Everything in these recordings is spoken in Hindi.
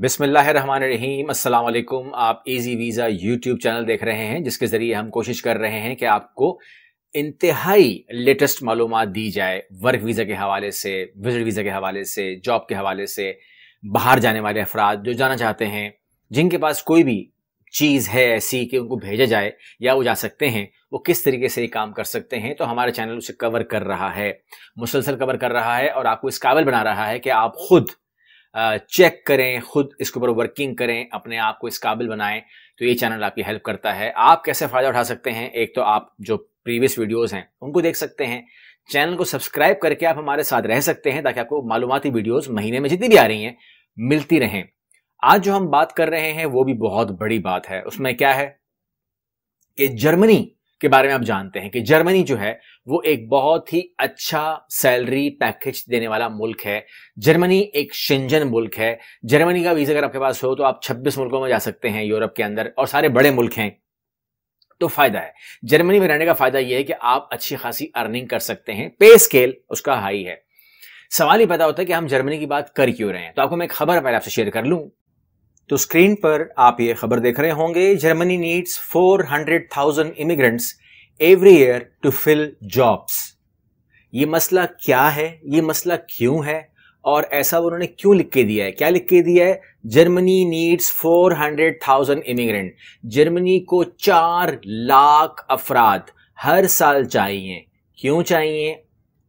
बिसमीम अल्लाम आप इजी वीज़ा यूट्यूब चैनल देख रहे हैं जिसके ज़रिए हम कोशिश कर रहे हैं कि आपको इंतहाई लेटेस्ट मालूम दी जाए वर्क वीज़ा के हवाले से विजिट वीज़ा के हवाले से जॉब के हवाले से बाहर जाने वाले अफराद जो जाना चाहते हैं जिनके पास कोई भी चीज़ है ऐसी कि उनको भेजा जाए या वो जा सकते हैं वो किस तरीके से ये काम कर सकते हैं तो हमारा चैनल उसे कवर कर रहा है मुसलसल कवर कर रहा है और आपको इस काबिल बना रहा है कि आप खुद चेक करें खुद इसके ऊपर वर्किंग करें अपने आप को इस काबिल बनाएं तो ये चैनल आपकी हेल्प करता है आप कैसे फ़ायदा उठा सकते हैं एक तो आप जो प्रीवियस वीडियोस हैं उनको देख सकते हैं चैनल को सब्सक्राइब करके आप हमारे साथ रह सकते हैं ताकि आपको मालूमती वीडियोस महीने में जितनी भी आ रही हैं मिलती रहें आज जो हम बात कर रहे हैं वो भी बहुत बड़ी बात है उसमें क्या है कि जर्मनी के बारे में आप जानते हैं कि जर्मनी जो है वो एक बहुत ही अच्छा सैलरी पैकेज देने वाला मुल्क है जर्मनी एक शिंजन मुल्क है जर्मनी का वीज़ा अगर आपके पास हो तो आप 26 मुल्कों में जा सकते हैं यूरोप के अंदर और सारे बड़े मुल्क हैं तो फायदा है जर्मनी में रहने का फायदा यह है कि आप अच्छी खासी अर्निंग कर सकते हैं पे स्केल उसका हाई है सवाल ही पता होता है कि हम जर्मनी की बात कर क्यों रहे हैं तो आपको मैं खबर पहले आपसे शेयर कर लूं तो स्क्रीन पर आप ये खबर देख रहे होंगे Germany needs 400,000 immigrants every year to fill jobs ये मसला क्या है ये मसला क्यों है और ऐसा उन्होंने क्यों लिख के दिया है क्या लिख के दिया है जर्मनी नीड्स 400,000 इमिग्रेंट जर्मनी को चार लाख अफराद हर साल चाहिए क्यों चाहिए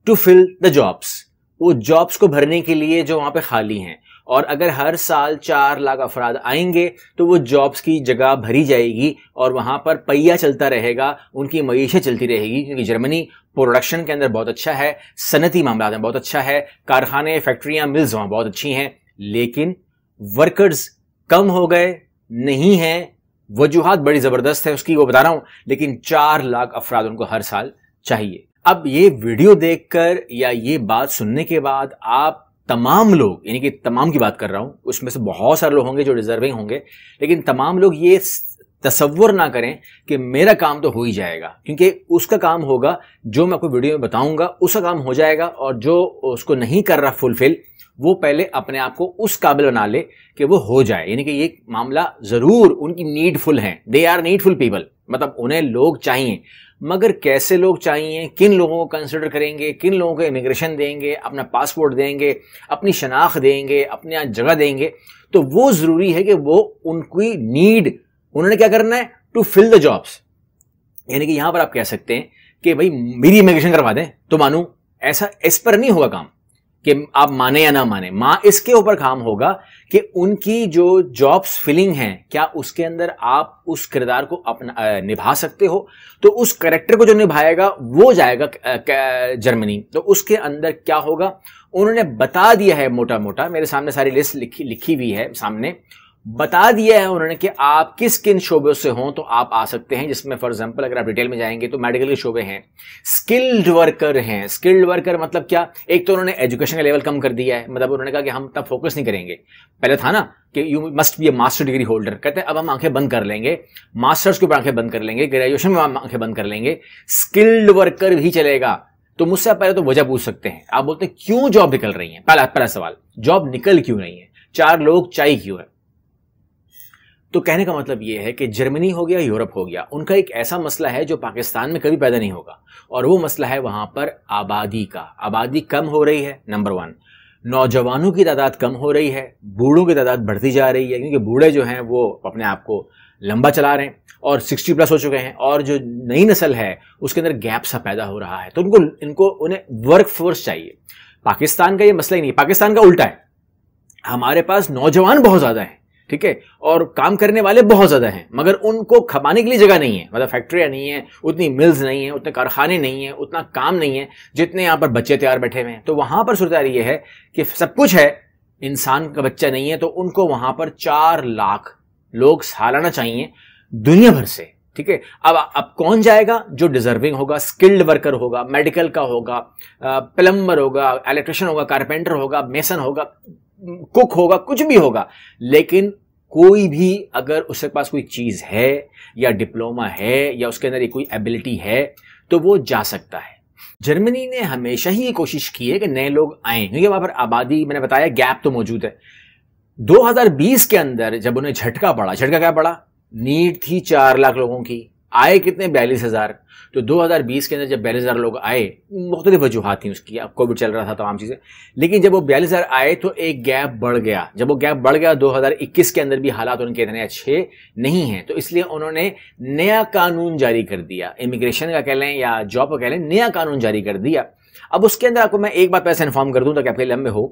टू फिल द जॉब्स वो जॉब्स को भरने के लिए जो वहां पे खाली हैं और अगर हर साल चार लाख अफराद आएंगे तो वो जॉब्स की जगह भरी जाएगी और वहाँ पर पहिया चलता रहेगा उनकी मीशत चलती रहेगी क्योंकि जर्मनी प्रोडक्शन के अंदर बहुत अच्छा है सनती मामला में बहुत अच्छा है कारखाने फैक्ट्रियाँ मिल्स वहाँ बहुत अच्छी हैं लेकिन वर्कर्स कम हो गए नहीं हैं वजूहत बड़ी ज़बरदस्त है उसकी वो बता रहा हूँ लेकिन चार लाख अफराद उनको हर साल चाहिए अब ये वीडियो देखकर या ये बात सुनने के बाद आप तमाम लोग यानी कि तमाम की बात कर रहा हूँ उसमें से बहुत सारे लोग होंगे जो डिजर्विंग होंगे लेकिन तमाम लोग ये तस्वुर ना करें कि मेरा काम तो हो ही जाएगा क्योंकि उसका काम होगा जो मैं आपको वीडियो में बताऊंगा उसका काम हो जाएगा और जो उसको नहीं कर रहा फुलफिल वो पहले अपने आप को उस काबिल बना ले कि वो हो जाए यानी कि ये मामला ज़रूर उनकी नीडफुल है दे आर नीडफुल पीपल मतलब उन्हें लोग चाहिए मगर कैसे लोग चाहिए किन लोगों को कंसिडर करेंगे किन लोगों को इमिग्रेशन देंगे अपना पासपोर्ट देंगे अपनी शनाख्त देंगे अपने यहाँ जगह देंगे तो वो ज़रूरी है कि वो उनकी नीड उन्होंने क्या करना है टू फिल द जॉब्स यानी कि यहाँ पर आप कह सकते हैं कि भाई मेरी इमिग्रेशन करवा दें तो मानूँ ऐसा इस पर नहीं होगा काम कि आप माने या ना माने मां इसके ऊपर काम होगा कि उनकी जो जॉब्स फिलिंग है क्या उसके अंदर आप उस किरदार को अपना निभा सकते हो तो उस करेक्टर को जो निभाएगा वो जाएगा जर्मनी तो उसके अंदर क्या होगा उन्होंने बता दिया है मोटा मोटा मेरे सामने सारी लिस्ट लिखी लिखी हुई है सामने बता दिया है उन्होंने कि आप किस किन शोबों से हों तो आप आ सकते हैं जिसमें फॉर एग्जांपल अगर आप डिटेल में जाएंगे तो मेडिकल के शोबे हैं स्किल्ड वर्कर हैं स्किल्ड वर्कर मतलब क्या एक तो उन्होंने एजुकेशन का लेवल कम कर दिया है मतलब उन्होंने कहा कि हम तब फोकस नहीं करेंगे पहले था ना कि you must be a master degree holder कहते हैं अब हम आंखें बंद कर लेंगे मास्टर्स के ऊपर आंखें बंद कर लेंगे ग्रेजुएशन में हम आंखें बंद कर लेंगे स्किल्ड वर्कर भी चलेगा तो मुझसे आप पहले तो वजह पूछ सकते हैं आप बोलते हैं क्यों जॉब निकल रही है पहला पहला सवाल जॉब निकल क्यों नहीं है चार लोग चाहिए क्यों है तो कहने का मतलब यह है कि जर्मनी हो गया यूरोप हो गया उनका एक ऐसा मसला है जो पाकिस्तान में कभी पैदा नहीं होगा और वो मसला है वहां पर आबादी का आबादी कम हो रही है नंबर वन नौजवानों की तादाद कम हो रही है बूढ़ों की तादाद बढ़ती जा रही है क्योंकि बूढ़े जो हैं वो अपने आप को लंबा चला रहे हैं और 60 प्लस हो चुके हैं और जो नई नस्ल है उसके अंदर गैप सा पैदा हो रहा है तो उनको इनको उन्हें वर्क फोर्स चाहिए पाकिस्तान का ये मसला ही नहीं पाकिस्तान का उल्टा है हमारे पास नौजवान बहुत ज़्यादा हैं ठीक है और काम करने वाले बहुत ज़्यादा हैं मगर उनको खपाने के लिए जगह नहीं है मतलब फैक्ट्रियाँ नहीं है उतनी मिल्स नहीं है उतने कारखाने नहीं है उतना काम नहीं है जितने यहां पर बच्चे तैयार बैठे हुए हैं तो वहां पर सुरतार ये है कि सब कुछ है इंसान का बच्चा नहीं है तो उनको वहां पर चार लाख लोग सालाना चाहिए दुनिया भर से ठीक है अब अब कौन जाएगा जो डिजर्विंग होगा स्किल्ड वर्कर होगा मेडिकल का होगा प्लम्बर होगा इलेक्ट्रिशियन होगा कारपेंटर होगा मेसन होगा कुक होगा कुछ भी होगा लेकिन कोई भी अगर उसके पास कोई चीज़ है या डिप्लोमा है या उसके अंदर कोई एबिलिटी है तो वो जा सकता है जर्मनी ने हमेशा ही ये कोशिश की है कि नए लोग आए क्योंकि वहाँ पर आबादी मैंने बताया गैप तो मौजूद है 2020 के अंदर जब उन्हें झटका पड़ा झटका क्या पड़ा नीट थी चार लाख लोगों की आए कितने बयालीस हज़ार तो 2020 के अंदर जब बयालीस हज़ार लोग आए मुख्तलि वजूहत थी उसकी अब कोविड चल रहा था तमाम चीज़ें लेकिन जब वो बयालीस हज़ार आए तो एक गैप बढ़ गया जब वो गैप बढ़ गया 2021 के अंदर भी हालात उनके इतने अच्छे नहीं हैं तो इसलिए उन्होंने नया कानून जारी कर दिया इमिग्रेशन का कह लें या जॉब का कह लें नया कानून जारी कर दिया अब उसके अंदर आपको मैं एक बात पैसा इन्फॉर्म कर दूँ ताकि आपके लंबे हो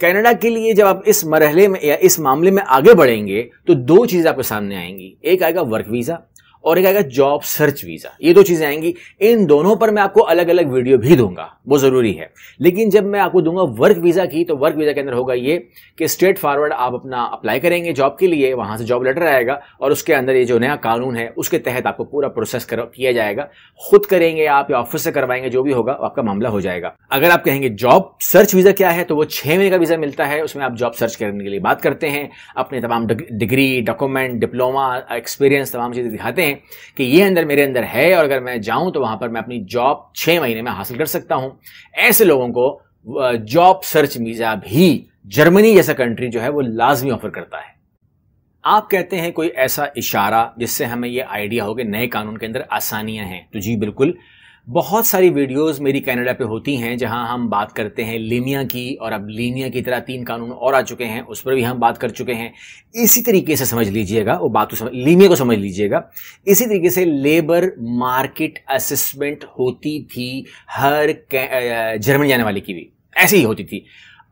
कनाडा के लिए जब आप इस मरहले में या इस मामले में आगे बढ़ेंगे तो दो चीज़ें आपके सामने आएंगी एक आएगा वर्क वीज़ा और एक आएगा जॉब सर्च वीज़ा ये दो चीज़ें आएंगी इन दोनों पर मैं आपको अलग अलग वीडियो भी दूंगा वो ज़रूरी है लेकिन जब मैं आपको दूंगा वर्क वीज़ा की तो वर्क वीज़ा के अंदर होगा ये कि स्ट्रेट फॉरवर्ड आप अपना अप्लाई करेंगे जॉब के लिए वहां से जॉब लेटर आएगा और उसके अंदर ये जो नया कानून है उसके तहत आपको पूरा प्रोसेस किया जाएगा खुद करेंगे आप या ऑफिस से करवाएंगे जो भी होगा आपका मामला हो जाएगा अगर आप कहेंगे जॉब सर्च वीज़ा क्या है तो वो छह महीने का वीज़ा मिलता है उसमें आप जॉब सर्च करने के लिए बात करते हैं अपने तमाम डिग्री डॉक्यूमेंट डिप्लोमा एक्सपीरियंस तमाम चीज़ें दिखाते हैं हैं कि ये अंदर मेरे अंदर है और अगर मैं जाऊं तो वहां पर मैं अपनी जॉब छः महीने में हासिल कर सकता हूं ऐसे लोगों को जॉब सर्च वीज़ा भी जर्मनी जैसा कंट्री जो है वो लाजमी ऑफर करता है आप कहते हैं कोई ऐसा इशारा जिससे हमें ये आइडिया हो कि नए कानून के अंदर आसानियां हैं तो जी बिल्कुल बहुत सारी वीडियोस मेरी कनाडा पे होती हैं जहां हम बात करते हैं लीनिया की और अब लीनिया की तरह तीन कानून और आ चुके हैं उस पर भी हम बात कर चुके हैं इसी तरीके से समझ लीजिएगा वो बात तो समझ लीनिया को समझ लीजिएगा इसी तरीके से लेबर मार्केट असेसमेंट होती थी हर जर्मनी जाने वाले की भी ऐसी ही होती थी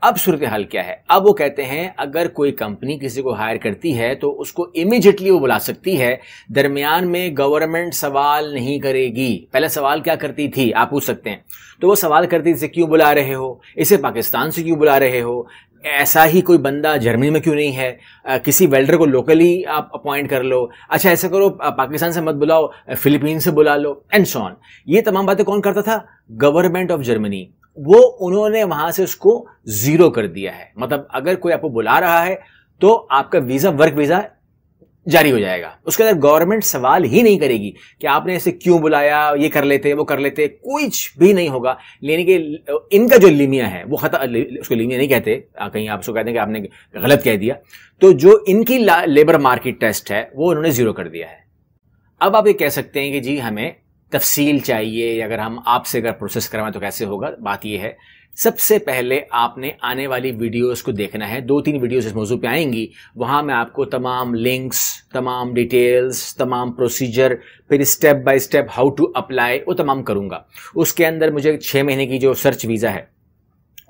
अब सूरत हाल क्या है अब वो कहते हैं अगर कोई कंपनी किसी को हायर करती है तो उसको इमिजिएटली वो बुला सकती है दरमियान में गवर्नमेंट सवाल नहीं करेगी पहले सवाल क्या करती थी आप पूछ सकते हैं तो वो सवाल करती इसे क्यों बुला रहे हो इसे पाकिस्तान से क्यों बुला रहे हो ऐसा ही कोई बंदा जर्मनी में क्यों नहीं है आ, किसी वेल्डर को लोकली आप अपॉइंट कर लो अच्छा ऐसा करो पाकिस्तान से मत बुलाओ फिलीपीन से बुला लो एंड सॉन ये तमाम बातें कौन करता था गवर्नमेंट ऑफ जर्मनी वो उन्होंने वहां से उसको जीरो कर दिया है मतलब अगर कोई आपको बुला रहा है तो आपका वीजा वर्क वीजा जारी हो जाएगा उसके अंदर गवर्नमेंट सवाल ही नहीं करेगी कि आपने इसे क्यों बुलाया ये कर लेते वो कर लेते कुछ भी नहीं होगा लेने के इनका जो लिमिया है वो खता उसको लिमिया नहीं कहते कहीं आप उसको कहते हैं कि आपने गलत कह दिया तो जो इनकी लेबर मार्केट टेस्ट है वो उन्होंने जीरो कर दिया है अब आप ये कह सकते हैं कि जी हमें तफसील चाहिए अगर हम आपसे अगर प्रोसेस करवाएं तो कैसे होगा बात यह है सबसे पहले आपने आने वाली वीडियोस को देखना है दो तीन वीडियोस इस मौजू पे आएंगी वहाँ मैं आपको तमाम लिंक्स तमाम डिटेल्स तमाम प्रोसीजर फिर step by step how to apply वो तमाम करूँगा उसके अंदर मुझे छः महीने की जो सर्च वीज़ा है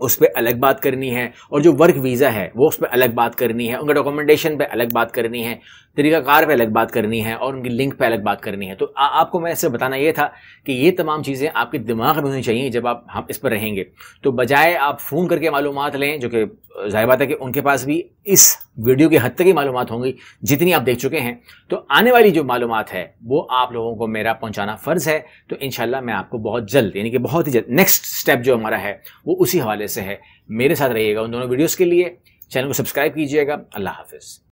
उस पर अलग बात करनी है और जो वर्क वीज़ा है वो उस पर अलग बात करनी है उनके डॉक्यूमेंटेशन पे अलग बात करनी है तरीकाकार पे अलग बात करनी है और उनकी लिंक पे अलग बात करनी है तो आ, आपको मैं सिर्फ बताना ये था कि ये तमाम चीज़ें आपके दिमाग में होनी चाहिए जब आप हम इस पर रहेंगे तो बजाय आप फ़ोन करके मालूम लें जो कि जाहिर बात है कि उनके पास भी इस वीडियो की हद तक ही मालूम होंगी जितनी आप देख चुके हैं तो आने वाली जो मालूम है वो आप लोगों को मेरा पहुँचाना फ़र्ज़ है तो इन मैं आपको बहुत जल्द यानी कि बहुत ही जल्द नेक्स्ट स्टेप जो हमारा है वो उसी हवाले वजह से है मेरे साथ रहिएगा उन दोनों वीडियोज़ के लिए चैनल को सब्सक्राइब कीजिएगा अल्लाह हाफिज़